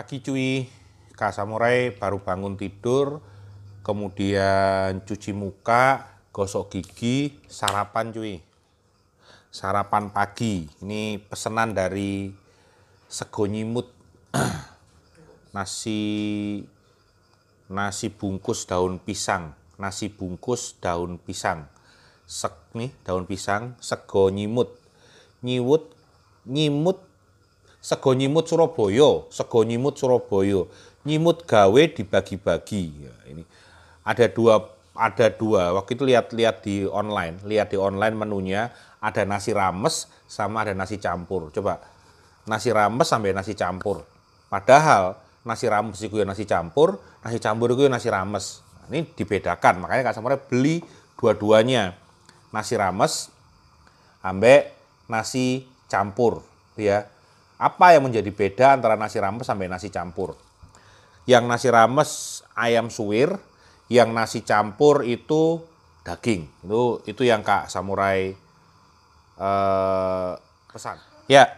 pagi cuy, Kak Samurai baru bangun tidur, kemudian cuci muka, gosok gigi, sarapan cuy. Sarapan pagi, ini pesanan dari Sego Nyimut. nasi nasi bungkus daun pisang, nasi bungkus daun pisang. Sek nih daun pisang, sego nyimut. Nyiwut nyimut sego nyimut Surabaya, sego nyimut Surabaya. Nyimut gawe dibagi-bagi. Ya, ini ada dua ada dua. Waktu itu lihat-lihat di online, lihat di online menunya ada nasi rames sama ada nasi campur. Coba nasi rames sampai nasi campur. Padahal nasi rames itu ya nasi campur, nasi campur itu ya nasi rames. Nah, ini dibedakan. Makanya Kak samurai beli dua-duanya. Nasi rames ambek nasi campur ya apa yang menjadi beda antara nasi rames sampai nasi campur? Yang nasi rames ayam suwir, yang nasi campur itu daging. Itu itu yang Kak Samurai eh, pesan. Ya.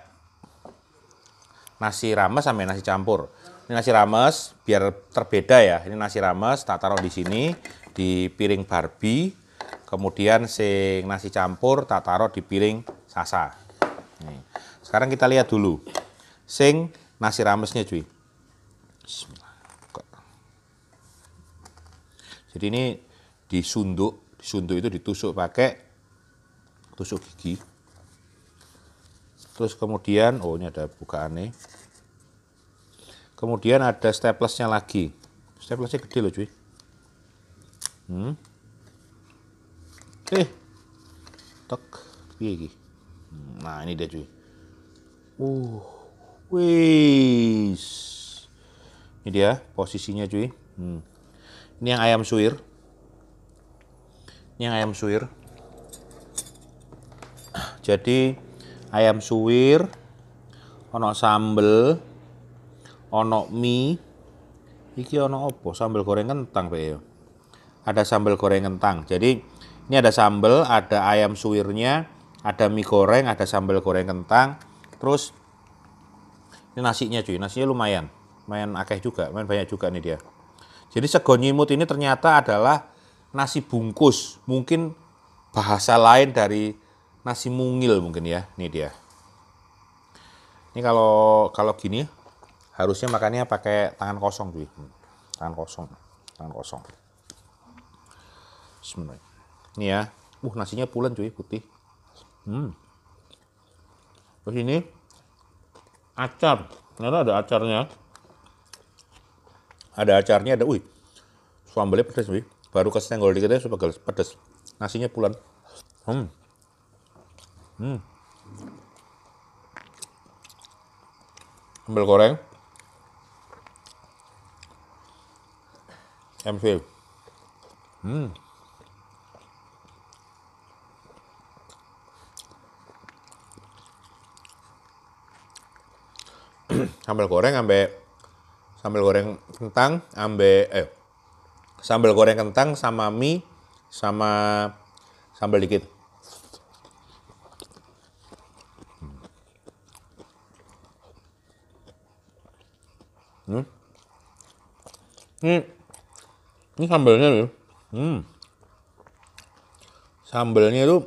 Nasi rames sampai nasi campur. Ini nasi rames biar terbeda ya. Ini nasi rames tak taruh di sini di piring Barbie. Kemudian sing nasi campur tak taruh di piring Sasa. Nih. Sekarang kita lihat dulu. Sing nasi ramesnya cuy. Jadi ini disunduk, disunduk itu ditusuk pakai tusuk gigi. Terus kemudian, oh ini ada bukaan nih. Kemudian ada staplesnya lagi. Staplesnya gede loh cuy. Hmm. Eh, tok, piye hmm, Nah ini dia cuy. Uh, wis. Ini dia posisinya cuy. Hmm. Ini yang ayam suwir. Ini yang ayam suwir. Jadi ayam suwir, ono sambel, ono mie, iki ono opo sambel goreng kentang pak ya ada sambel goreng kentang jadi ini ada sambel, ada ayam suwirnya ada mie goreng ada sambel goreng kentang terus ini nasinya cuy nasinya lumayan lumayan akeh juga lumayan banyak juga nih dia jadi sego nyimut ini ternyata adalah nasi bungkus mungkin bahasa lain dari nasi mungil mungkin ya ini dia ini kalau kalau gini harusnya makannya pakai tangan kosong cuy hmm, tangan kosong tangan kosong Bismillah. ini ya uh nasinya pulen cuy putih hmm Terus ini acar. Karena ada acarnya. Ada acarnya, ada wih. sambalnya pedas wih. Baru kesenggol dikit aja ya, sudah pedas, Nasinya pulan. Hmm. Hmm. Sambal goreng. MV. Hmm. sambal goreng ambek sambal goreng kentang ambek eh sambal goreng kentang sama mie sama sambal dikit. Hmm. hmm. Ini, ini sambalnya nih. Hmm. Sambalnya tuh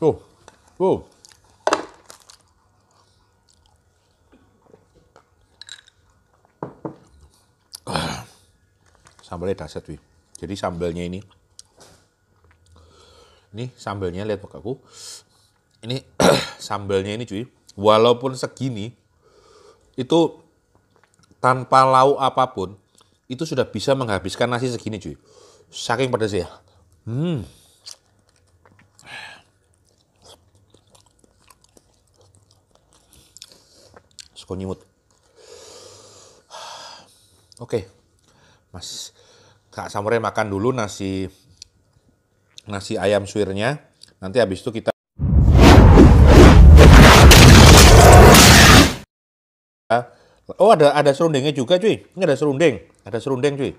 Tuh. Oh. Tuh. Oh. sambalnya dahsyat wih jadi sambalnya ini ini sambalnya lihat aku ini sambalnya ini cuy walaupun segini itu tanpa lauk apapun itu sudah bisa menghabiskan nasi segini cuy saking pedasnya ya hmm suka nyimut oke okay. mas Kak Samurai makan dulu nasi nasi ayam suirnya. Nanti habis itu kita Oh ada ada serundengnya juga cuy. Ini ada serunding, ada serunding cuy.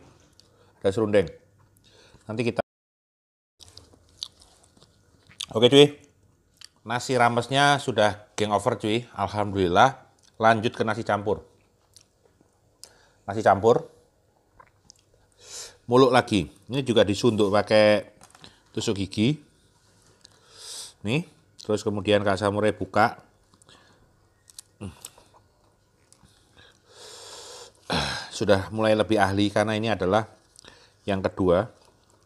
Ada serunding. Nanti kita Oke cuy. Nasi ramesnya sudah geng over cuy. Alhamdulillah. Lanjut ke nasi campur. Nasi campur muluk lagi. Ini juga disuntuk pakai tusuk gigi. Nih, terus kemudian Kak Samurai buka. Sudah mulai lebih ahli karena ini adalah yang kedua.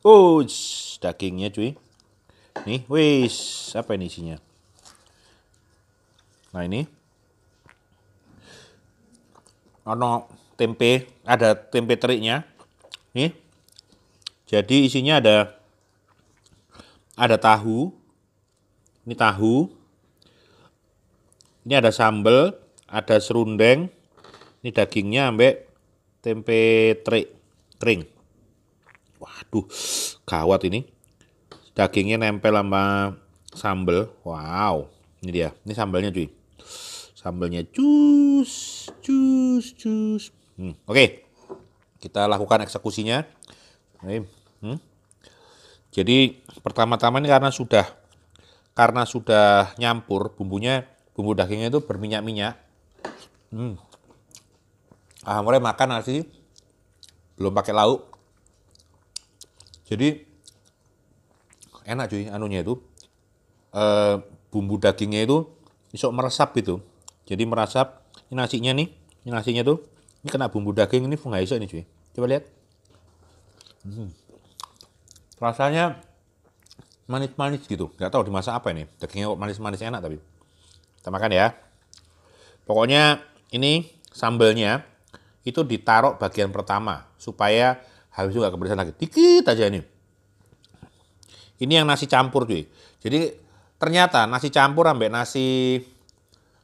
Oh, dagingnya cuy. Nih, wis, apa ini isinya? Nah, ini ono tempe, ada tempe teriknya. Nih, jadi isinya ada ada tahu. Ini tahu. Ini ada sambel, ada serundeng. Ini dagingnya ambek tempe trik kering. Waduh, kawat ini. Dagingnya nempel sama sambel, Wow, ini dia. Ini sambelnya cuy. sambelnya cus, cus, cus. Hmm, Oke, okay. kita lakukan eksekusinya. Ini Hmm? Jadi pertama-tama ini karena sudah karena sudah nyampur bumbunya bumbu dagingnya itu berminyak-minyak. Hmm. Ah, mulai makan nasi belum pakai lauk. Jadi enak cuy anunya itu e, bumbu dagingnya itu isok meresap gitu. Jadi meresap ini nasinya nih, ini nasinya tuh ini kena bumbu daging ini fungai isok ini cuy. Coba lihat. Hmm rasanya manis-manis gitu. Nggak tahu dimasak apa ini. Dagingnya kok manis-manis enak tapi. Kita makan ya. Pokoknya ini sambelnya itu ditaruh bagian pertama supaya habis juga kebersihan lagi. Dikit aja ini. Ini yang nasi campur cuy. Jadi ternyata nasi campur sampai nasi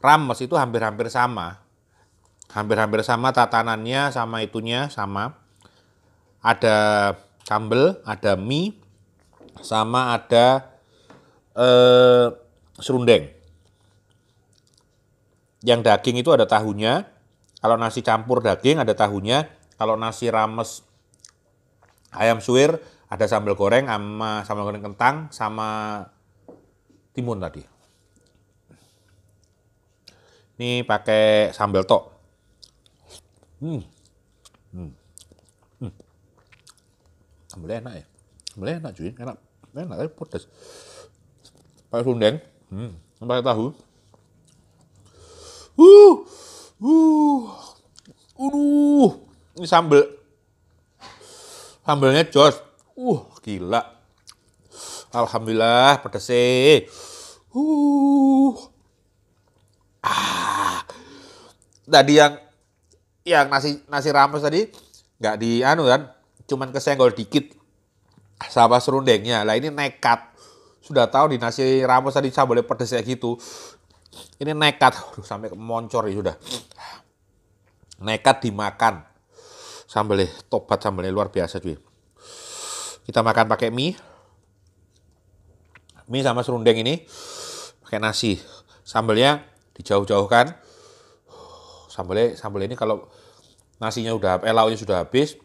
rames itu hampir-hampir sama. Hampir-hampir sama tatanannya, sama itunya, sama. Ada Sambel, ada mie, sama ada eh, serundeng. Yang daging itu ada tahunya. Kalau nasi campur daging ada tahunya. Kalau nasi rames ayam suwir ada sambal goreng sama sambal goreng kentang sama timun tadi. Ini pakai sambal tok. Hmm. hmm sambelnya enak ya sambelnya enak cuy enak enak tapi pedas pakai sundeng hmm. pakai tahu uh uh uh ini sambel sambelnya jos uh gila alhamdulillah sih uh ah tadi yang yang nasi nasi rames tadi nggak di anu kan cuman kesenggol dikit sama serundengnya. Lah ini nekat. Sudah tahu di nasi Ramos tadi boleh pedes kayak gitu. Ini nekat. Aduh, sampai moncor ya sudah. Nekat dimakan. Sambelnya tobat sambelnya luar biasa cuy. Kita makan pakai mie. Mie sama serundeng ini pakai nasi. Sambelnya dijauh-jauhkan. sambel sambel ini kalau nasinya udah eh, sudah habis,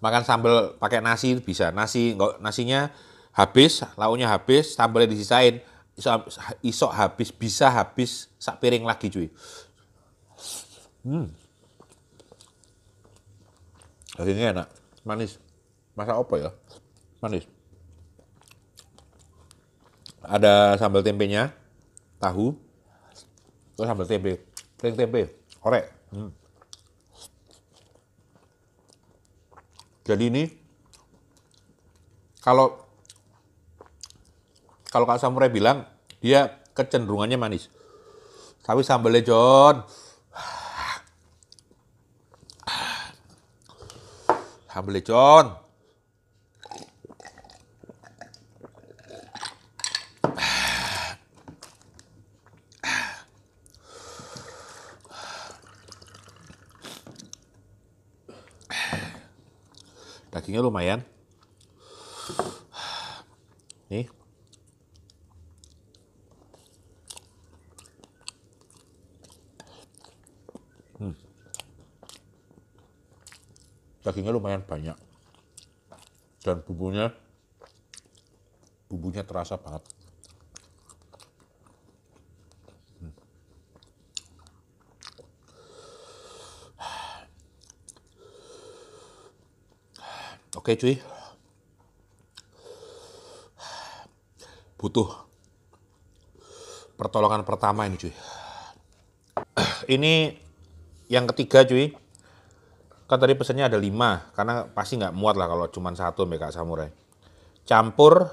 makan sambal pakai nasi itu bisa. Nasi nggak nasinya habis, launya habis, sambalnya disisain. Isok, isok habis, bisa habis sak piring lagi cuy. Hmm. ini enak, manis. masa apa ya? Manis. Ada sambal tempenya, tahu, terus sambal tempe, piring tempe, orek. Hmm. Jadi ini kalau kalau Kak Samurai bilang dia kecenderungannya manis. Tapi sambal lejon sambal lejon. dagingnya lumayan nih hmm. dagingnya lumayan banyak dan bumbunya bumbunya terasa banget Oke cuy. Butuh pertolongan pertama ini cuy. Ini yang ketiga cuy. Kan tadi pesannya ada lima, karena pasti nggak muat lah kalau cuma satu BK Samurai. Campur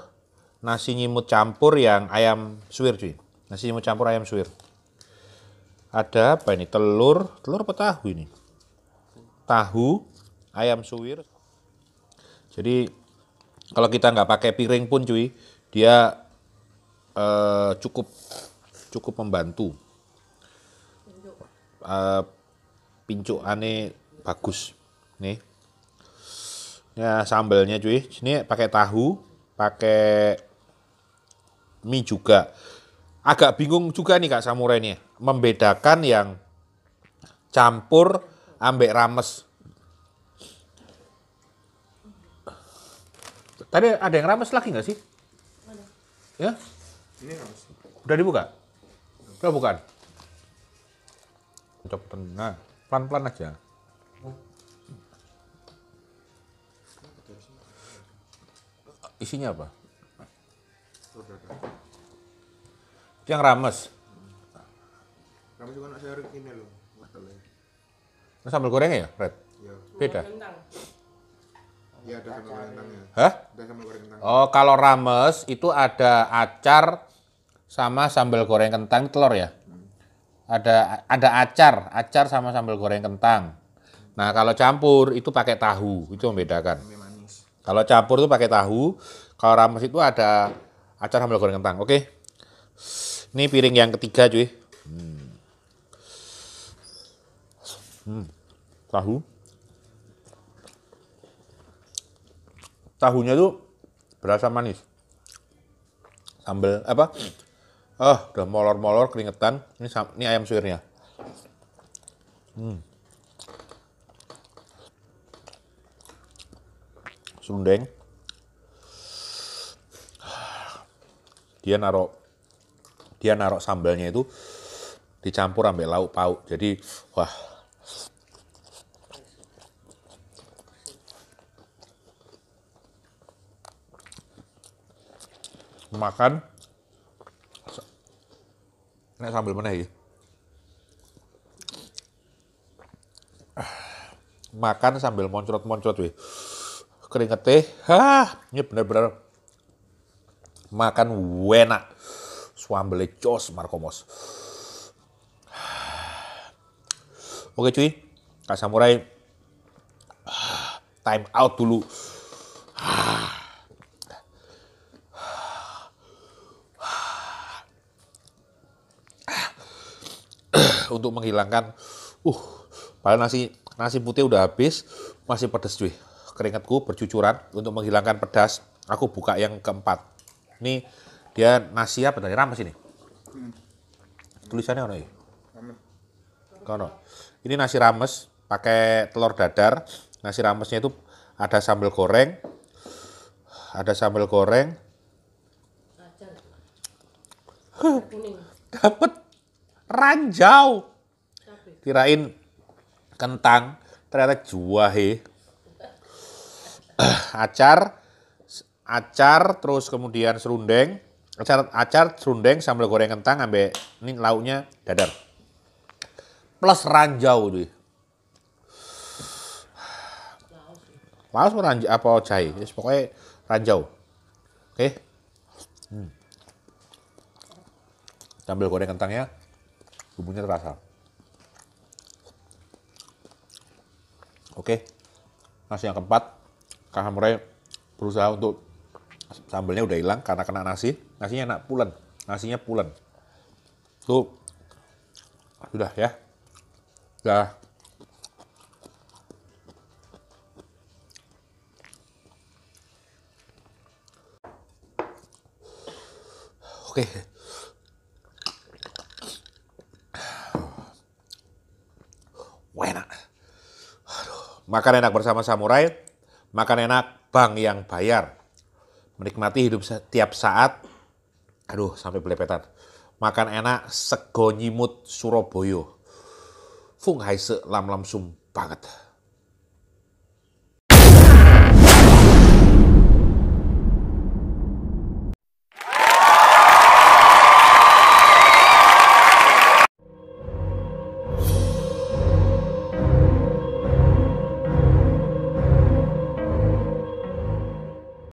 nasi nyimut campur yang ayam suwir cuy. Nasi nyimut campur ayam suwir. Ada apa ini? Telur, telur apa tahu ini? Tahu, ayam suwir. Jadi kalau kita nggak pakai piring pun cuy, dia uh, cukup cukup membantu. Uh, eh, pincuk aneh bagus nih. Ya sambelnya cuy, sini pakai tahu, pakai mie juga. Agak bingung juga nih Kak Samurai nih, membedakan yang campur ambek rames Tadi ada yang rames lagi nggak sih? Mana? Ya? Ini rames. Udah dibuka? Udah bukan? Cocok tenang. Pelan-pelan aja. Isinya apa? Yang rames. Rames juga nak saya ini loh. Nah, sambal gorengnya ya, Red? Iya. Beda. Rendang. Ya, Hah? Oh, kalau rames itu ada acar sama sambal goreng kentang telur ya? Hmm. Ada ada acar, acar sama sambal goreng kentang. Nah, kalau campur itu pakai tahu, itu membedakan. Kalau campur itu pakai tahu, kalau rames itu ada acar sambal goreng kentang. Oke. Ini piring yang ketiga, cuy. Hmm. Hmm. Tahu. tahunya tuh berasa manis. Sambel apa? Ah, udah molor-molor keringetan. Ini ini ayam suirnya. Hmm. Sundeng. Dia narok dia narok sambalnya itu dicampur sampai lauk pauk. Jadi wah makan nek sambil meneh ya. makan sambil moncrot-moncrot weh teh hah ini bener-bener makan enak suambele cos markomos oke cuy kak samurai time out dulu untuk menghilangkan uh padahal nasi nasi putih udah habis masih pedas cuy keringatku bercucuran untuk menghilangkan pedas aku buka yang keempat ini dia nasi apa dari rames ini hmm. tulisannya ono ini ya? ini nasi rames pakai telur dadar nasi ramesnya itu ada sambal goreng ada sambal goreng dapat ranjau. Kirain kentang, ternyata juahe. acar, acar, terus kemudian serundeng, acar, acar serundeng sambal goreng kentang, ambek ini lauknya dadar. Plus ranjau tuh. Laos ranjau apa cai, yes, pokoknya ranjau. Oke. Okay. Hmm. Sambal goreng kentangnya bumbunya terasa oke nasi yang keempat mulai berusaha untuk sambelnya udah hilang karena kena nasi nasinya enak pulen nasinya pulen tuh sudah ya sudah oke Makan enak bersama samurai, makan enak bank yang bayar. Menikmati hidup setiap saat. Aduh, sampai belepetan. Makan enak sego nyimut Surabaya. Fung haise lam lam sum banget.